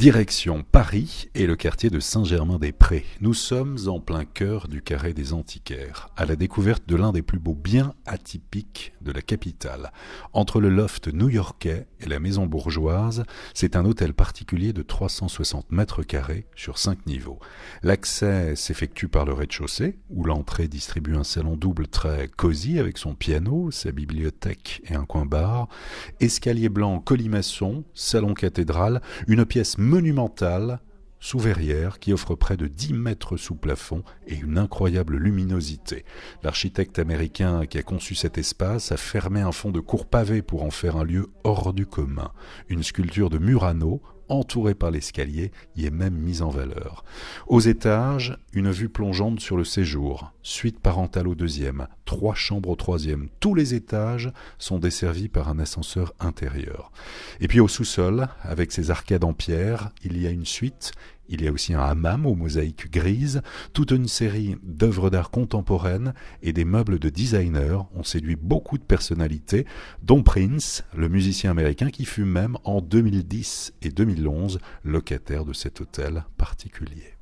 Direction Paris et le quartier de Saint-Germain-des-Prés. Nous sommes en plein cœur du carré des antiquaires, à la découverte de l'un des plus beaux biens atypiques de la capitale. Entre le loft new-yorkais et la maison bourgeoise, c'est un hôtel particulier de 360 mètres carrés sur 5 niveaux. L'accès s'effectue par le rez-de-chaussée, où l'entrée distribue un salon double très cosy avec son piano, sa bibliothèque et un coin bar, escalier blanc colimaçon, salon cathédrale, une pièce monumentale sous verrière qui offre près de 10 mètres sous plafond et une incroyable luminosité. L'architecte américain qui a conçu cet espace a fermé un fond de cours pavé pour en faire un lieu hors du commun. Une sculpture de Murano entouré par l'escalier, y est même mise en valeur. Aux étages, une vue plongeante sur le séjour, suite parentale au deuxième, trois chambres au troisième. Tous les étages sont desservis par un ascenseur intérieur. Et puis au sous-sol, avec ses arcades en pierre, il y a une suite il y a aussi un hammam aux mosaïques grises, toute une série d'œuvres d'art contemporaines et des meubles de designers ont séduit beaucoup de personnalités, dont Prince, le musicien américain qui fut même en 2010 et 2011 locataire de cet hôtel particulier.